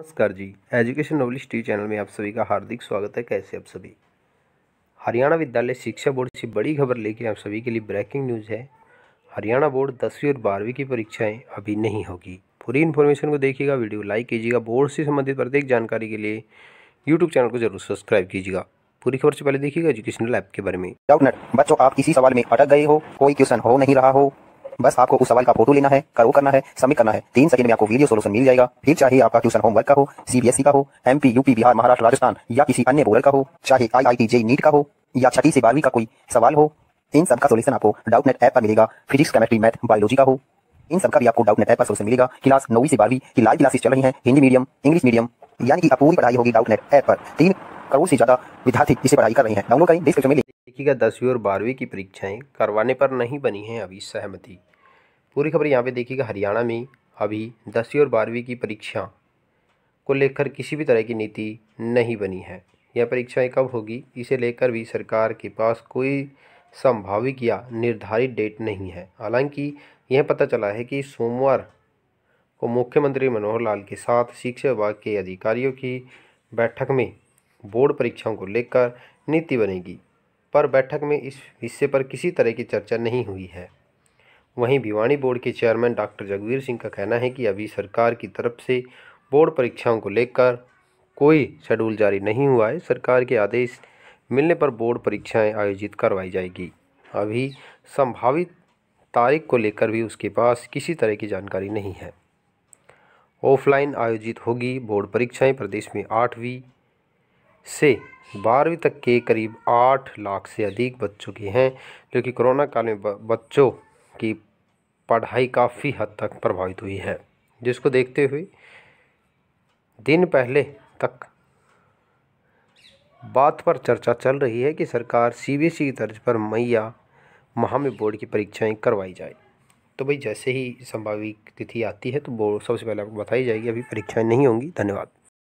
नमस्कार जी education novelist T channel में आप सभी का हार्दिक स्वागत है कैसे आप सभी हरियाणा विद्यालय शिक्षा बोर्ड से बड़ी खबर लेके आप सभी के लिए ब्रेकिंग न्यूज़ है हरियाणा बोर्ड दसवीं और बारहवीं की परीक्षाएं अभी नहीं होगी पूरी इन्फॉर्मेशन को देखिएगा वीडियो लाइक कीजिएगा बोर्ड से संबंधित प्रत्येक जानकारी के लिए यूट्यूब चैनल को जरूर सब्सक्राइब कीजिएगा पूरी खबर से पहले देखिएगा एजुकेशनल ऐप के बारे में बच्चों आप किसी सवाल में अटक गए हो कोई क्वेश्चन हो नहीं रहा हो बस आपको उस सवाल का फोटो लेना है करो करना है सबमिट करना है तीन सेकंड में आपको वीडियो सोल्यूशन मिल जाएगा फिर चाहे आपका ट्यूशन होमवर्क का हो सीबीएसई e का हो एमपी यूपी बिहार महाराष्ट्र राजस्थान या किसी अन्य बोर्ड का हो चाहे टी जे नीट का हो या छठी से बारहवीं का कोई सवाल हो इन सबका सोल्यूशन आपको डाउट नेट ऐप पर मिलेगा फिजिक्स केमिस्ट्री मैथ बायोलॉजी का हो इन सबका भी आपको डाउट नेट ऐप पर सोल्यूशन मिलेगा क्लास नौवीं से बारहवीं की लाइव क्लासेस चल रही हैं हिंदी मीडियम इंग्लिश मीडियम यानी कि आप पूरी पढ़ाई होगी डाउट नेट ऐप पर तीन करोड़ से ज़्यादा विद्यार्थी इसे पढ़ाई कर रहे हैं डाउनलोड करें देखिएगा दसवीं और बारहवीं की परीक्षाएं करवाने पर नहीं बनी है अभी सहमति पूरी खबर यहाँ पे देखिएगा हरियाणा में अभी दसवीं और बारहवीं की परीक्षा को लेकर किसी भी तरह की नीति नहीं बनी है यह परीक्षाएं कब होगी इसे लेकर भी सरकार के पास कोई संभाविक या निर्धारित डेट नहीं है हालांकि यह पता चला है कि सोमवार को मुख्यमंत्री मनोहर लाल के साथ शिक्षा विभाग के अधिकारियों की बैठक में बोर्ड परीक्षाओं को लेकर नीति बनेगी पर बैठक में इस हिस्से पर किसी तरह की चर्चा नहीं हुई है वहीं भिवानी बोर्ड के चेयरमैन डॉक्टर जगवीर सिंह का कहना है कि अभी सरकार की तरफ से बोर्ड परीक्षाओं को लेकर कोई शेड्यूल जारी नहीं हुआ है सरकार के आदेश मिलने पर बोर्ड परीक्षाएं आयोजित करवाई जाएगी अभी संभावित तारीख को लेकर भी उसके पास किसी तरह की जानकारी नहीं है ऑफलाइन आयोजित होगी बोर्ड परीक्षाएं प्रदेश में आठवीं से बारहवीं तक के करीब आठ लाख से अधिक बच्चों के हैं जो कि कोरोना काल में बच्चों की पढ़ाई काफ़ी हद तक प्रभावित हुई है जिसको देखते हुए दिन पहले तक बात पर चर्चा चल रही है कि सरकार सीबीएसई e की तर्ज पर मैया माह में बोर्ड की परीक्षाएं करवाई जाए तो भाई जैसे ही संभावित तिथि आती है तो बोर्ड सबसे पहले आपको बताई जाएगी अभी परीक्षाएं नहीं होंगी धन्यवाद